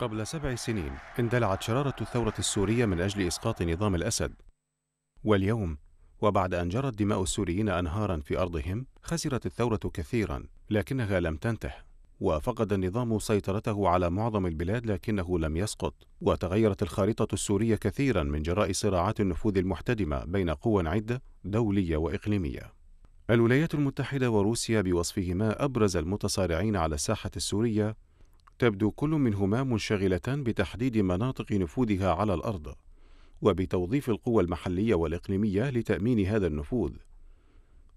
قبل سبع سنين اندلعت شرارة الثورة السورية من أجل إسقاط نظام الأسد واليوم وبعد أن جرت دماء السوريين أنهارا في أرضهم خسرت الثورة كثيرا لكنها لم تنته وفقد النظام سيطرته على معظم البلاد لكنه لم يسقط وتغيرت الخارطة السورية كثيرا من جراء صراعات النفوذ المحتدمة بين قوى عدة دولية وإقليمية الولايات المتحدة وروسيا بوصفهما أبرز المتصارعين على الساحة السورية تبدو كل منهما منشغلة بتحديد مناطق نفوذها على الأرض، وبتوظيف القوى المحلية والإقليمية لتأمين هذا النفوذ.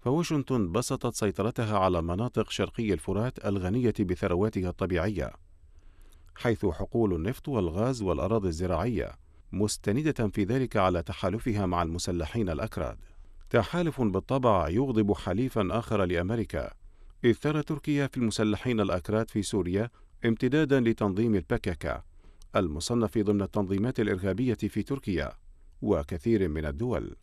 فواشنطن بسطت سيطرتها على مناطق شرقي الفرات الغنية بثرواتها الطبيعية، حيث حقول النفط والغاز والأراضي الزراعية، مستندة في ذلك على تحالفها مع المسلحين الأكراد. تحالف بالطبع يغضب حليفا آخر لأمريكا، إذ ترى تركيا في المسلحين الأكراد في سوريا امتدادا لتنظيم البككة المصنف ضمن التنظيمات الإرهابية في تركيا وكثير من الدول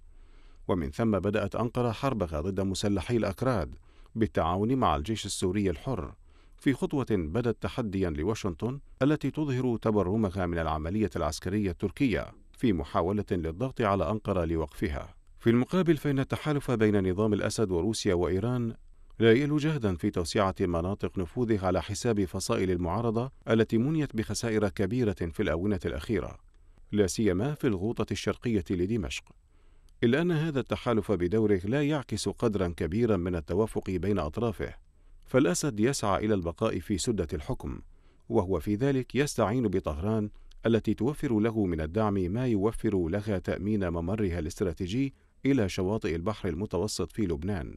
ومن ثم بدأت أنقرة حربها ضد مسلحي الأكراد بالتعاون مع الجيش السوري الحر في خطوة بدت تحديا لواشنطن التي تظهر تبرمها من العملية العسكرية التركية في محاولة للضغط على أنقرة لوقفها في المقابل فإن التحالف بين نظام الأسد وروسيا وإيران لا يلو جهدا في توسعة مناطق نفوذه على حساب فصائل المعارضة التي منيت بخسائر كبيرة في الآونة الأخيرة لا سيما في الغوطة الشرقية لدمشق إلا أن هذا التحالف بدوره لا يعكس قدرا كبيرا من التوافق بين أطرافه فالأسد يسعى إلى البقاء في سدة الحكم وهو في ذلك يستعين بطهران التي توفر له من الدعم ما يوفر لها تأمين ممرها الاستراتيجي إلى شواطئ البحر المتوسط في لبنان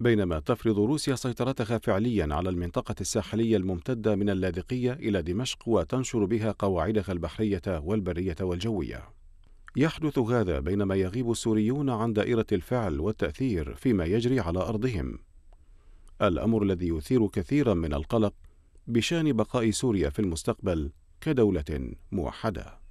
بينما تفرض روسيا سيطرتها فعليا على المنطقة الساحلية الممتدة من اللاذقية إلى دمشق وتنشر بها قواعدها البحرية والبرية والجوية. يحدث هذا بينما يغيب السوريون عن دائرة الفعل والتأثير فيما يجري على أرضهم. الأمر الذي يثير كثيرا من القلق بشان بقاء سوريا في المستقبل كدولة موحدة.